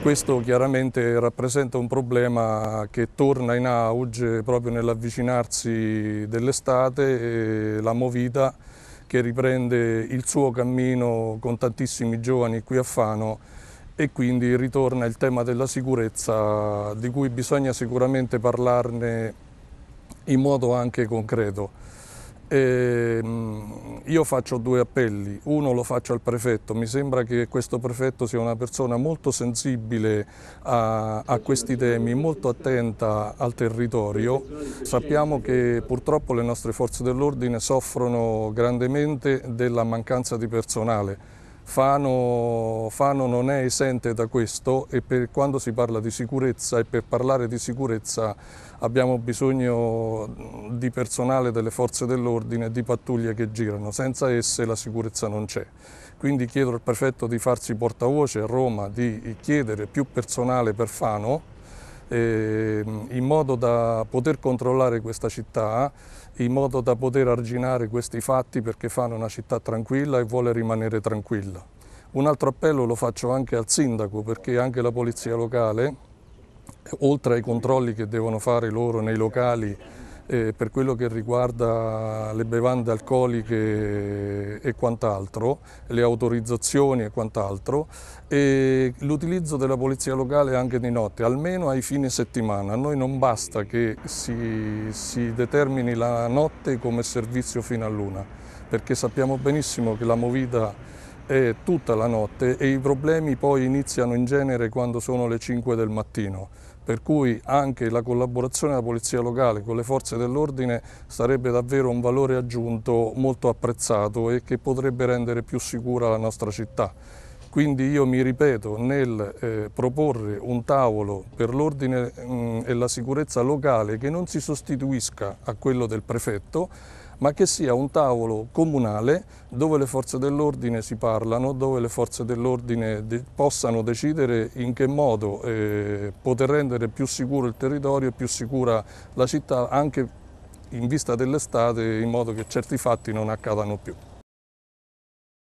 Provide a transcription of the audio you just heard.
Questo chiaramente rappresenta un problema che torna in auge proprio nell'avvicinarsi dell'estate la Movita che riprende il suo cammino con tantissimi giovani qui a Fano e quindi ritorna il tema della sicurezza di cui bisogna sicuramente parlarne in modo anche concreto. E ehm, io faccio due appelli, uno lo faccio al prefetto, mi sembra che questo prefetto sia una persona molto sensibile a, a questi temi, molto attenta al territorio. Sappiamo che purtroppo le nostre forze dell'ordine soffrono grandemente della mancanza di personale Fano, Fano, non è esente da questo e per quando si parla di sicurezza e per parlare di sicurezza abbiamo bisogno di personale delle forze dell'ordine e di pattuglie che girano, senza esse la sicurezza non c'è. Quindi chiedo al prefetto di farsi portavoce a Roma, di chiedere più personale per Fano eh, in modo da poter controllare questa città, in modo da poter arginare questi fatti perché fanno una città tranquilla e vuole rimanere tranquilla. Un altro appello lo faccio anche al sindaco perché anche la polizia locale, oltre ai controlli che devono fare loro nei locali, eh, per quello che riguarda le bevande alcoliche e quant'altro, le autorizzazioni e quant'altro, e l'utilizzo della polizia locale anche di notte, almeno ai fine settimana. A noi non basta che si, si determini la notte come servizio fino a luna, perché sappiamo benissimo che la movida è tutta la notte e i problemi poi iniziano in genere quando sono le 5 del mattino per cui anche la collaborazione della Polizia Locale con le forze dell'ordine sarebbe davvero un valore aggiunto molto apprezzato e che potrebbe rendere più sicura la nostra città. Quindi io mi ripeto nel eh, proporre un tavolo per l'ordine mm, e la sicurezza locale che non si sostituisca a quello del prefetto, ma che sia un tavolo comunale dove le forze dell'ordine si parlano, dove le forze dell'ordine de possano decidere in che modo eh, poter rendere più sicuro il territorio e più sicura la città anche in vista dell'estate in modo che certi fatti non accadano più.